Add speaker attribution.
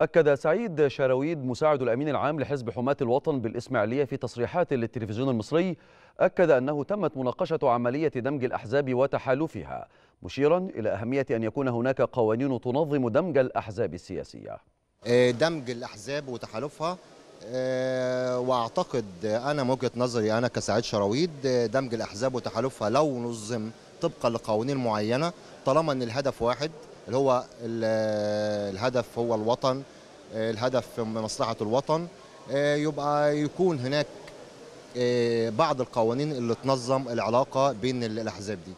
Speaker 1: أكد سعيد شراويد مساعد الأمين العام لحزب حماة الوطن بالإسماعيلية في تصريحات للتلفزيون المصري أكد أنه تمت مناقشة عملية دمج الأحزاب وتحالفها مشيرا إلى أهمية أن يكون هناك قوانين تنظم دمج الأحزاب السياسية
Speaker 2: آه، دمج الأحزاب وتحالفها آه، وأعتقد أنا من وجهة نظري أنا كسعيد شراويد آه، دمج الأحزاب وتحالفها لو نظم طبقا لقوانين معينه طالما ان الهدف واحد اللي هو الهدف هو الوطن الهدف مصلحه الوطن يبقى يكون هناك آه، بعض القوانين اللي تنظم العلاقه بين الاحزاب دي